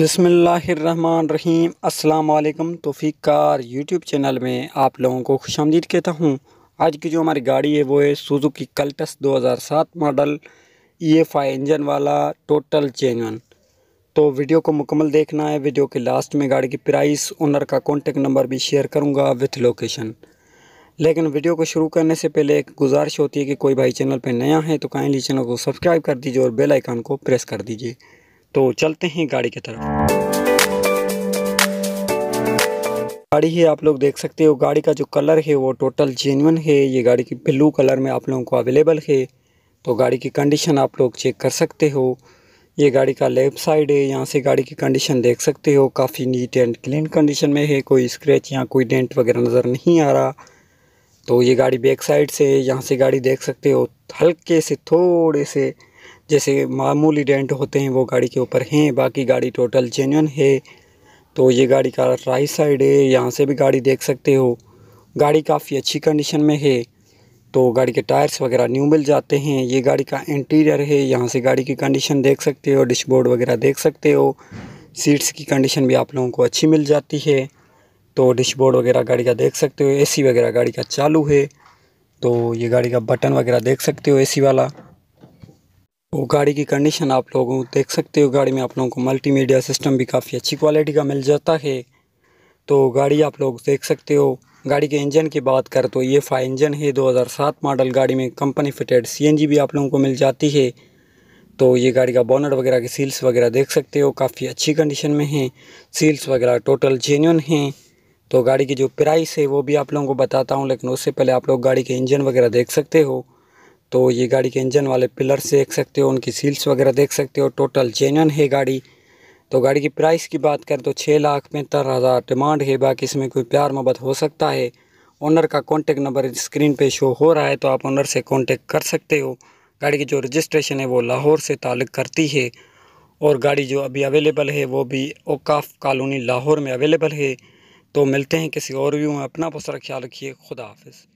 बिसमीम अल्लाम तोफ़ी कार यूट्यूब चैनल में आप लोगों को खुश आमदीद कहता हूँ आज की जो हमारी गाड़ी है वो है Suzuki Cultus 2007 model E e F engine वाला टोटल चेंजन तो वीडियो को मुकम्मल देखना है वीडियो के लास्ट में गाड़ी की प्राइस ओनर का कॉन्टेक्ट नंबर भी शेयर करूँगा विथ लोकेशन लेकिन वीडियो को शुरू करने से पहले एक गुजारिश होती है कि कोई भाई चैनल पर नया है तो काइंडली चैनल को सब्सक्राइब कर दीजिए और बेल आइकान को प्रेस कर दीजिए तो चलते हैं गाड़ी की तरफ गाड़ी है आप लोग देख सकते हो गाड़ी का जो कलर है वो टोटल जेन्यन है ये गाड़ी की ब्लू कलर में आप लोगों को अवेलेबल है तो गाड़ी की कंडीशन आप लोग चेक कर सकते हो ये गाड़ी का लेफ़्ट साइड है यहाँ से गाड़ी की कंडीशन देख सकते हो काफ़ी नीट एंड क्लीन कंडीशन में है कोई स्क्रैच या कोई डेंट वगैरह नज़र नहीं आ रहा तो ये गाड़ी बैक साइड से यहाँ से गाड़ी देख सकते हो हल्के से थोड़े से जैसे मामूली डेंट होते हैं वो गाड़ी के ऊपर हैं बाकी गाड़ी टोटल जेन्यन है तो ये गाड़ी का राइट साइड है यहाँ से भी गाड़ी देख सकते हो गाड़ी काफ़ी अच्छी कंडीशन में है तो गाड़ी के टायर्स वगैरह न्यू मिल जाते हैं ये गाड़ी का इंटीरियर है यहाँ से गाड़ी की कंडीशन देख सकते हो डिशबोर्ड वगैरह देख सकते हो सीट्स की कंडीशन भी आप लोगों को अच्छी मिल जाती है तो डिशबोर्ड वगैरह गाड़ी का देख सकते हो एसी वगैरह गाड़ी का चालू है तो ये गाड़ी का बटन वगैरह देख सकते हो एसी वाला वो गाड़ी की कंडीशन आप को देख सकते हो गाड़ी में आप लोगों को मल्टीमीडिया सिस्टम भी काफ़ी अच्छी क्वालिटी का मिल जाता है तो गाड़ी आप लोग देख सकते हो गाड़ी के इंजन की बात कर तो ये फाइव इंजन है 2007 मॉडल गाड़ी में कंपनी फिटेड सीएनजी भी आप लोगों को मिल जाती है तो ये गाड़ी का बोनट वगैरह के सील्स वगैरह देख सकते हो काफ़ी अच्छी कंडीशन में हैं सील्स वगैरह टोटल जेन्यून हैं तो गाड़ी की जो प्राइस है वो भी आप लोगों को बताता हूँ लेकिन उससे पहले आप लोग गाड़ी के इंजन वगैरह देख सकते हो तो ये गाड़ी के इंजन वाले पिलर से देख सकते हो उनकी सील्स वगैरह देख सकते हो टोटल जेनन है गाड़ी तो गाड़ी की प्राइस की बात करें तो छः लाख पैंतर हज़ार डिमांड है बाकी इसमें कोई प्यार मोहब्बत हो सकता है ओनर का कॉन्टेक्ट नंबर स्क्रीन पे शो हो रहा है तो आप ओनर से कॉन्टेक्ट कर सकते हो गाड़ी की जो रजिस्ट्रेशन है वो लाहौर से ताल्लुक़ करती है और गाड़ी जो अभी अवेलेबल है वो भी ओकाफ कॉलोनी लाहौर में अवेलेबल है तो मिलते हैं किसी और व्यू में अपना बहुत सारा ख्याल रखिए खुदा हाफिज़